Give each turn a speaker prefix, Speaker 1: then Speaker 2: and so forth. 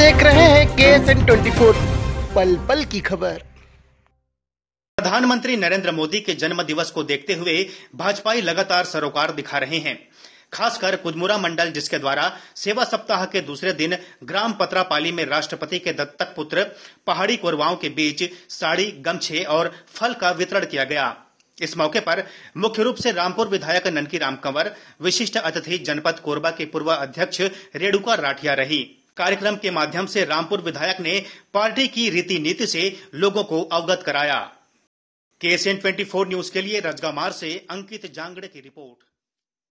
Speaker 1: देख
Speaker 2: रहे हैं के एस एन ट्वेंटी फोर पल पल की खबर प्रधानमंत्री नरेंद्र मोदी के जन्म दिवस को देखते हुए भाजपाई लगातार सरोकार दिखा रहे हैं खासकर कुदमुरा मंडल जिसके द्वारा सेवा सप्ताह के दूसरे दिन ग्राम पत्रापाली में राष्ट्रपति के दत्तक पुत्र पहाड़ी कोरवाओं के बीच साड़ी गमछे और फल का वितरण किया गया इस मौके पर मुख्य रूप से रामपुर विधायक ननकी राम कंवर विशिष्ट अतिथि जनपद कोरबा के पूर्व अध्यक्ष रेणुका राठिया रही कार्यक्रम के माध्यम से रामपुर विधायक ने पार्टी की रीति नीति से लोगों को अवगत कराया के एस एन ट्वेंटी न्यूज के लिए रजगामार से अंकित जांगड़े की रिपोर्ट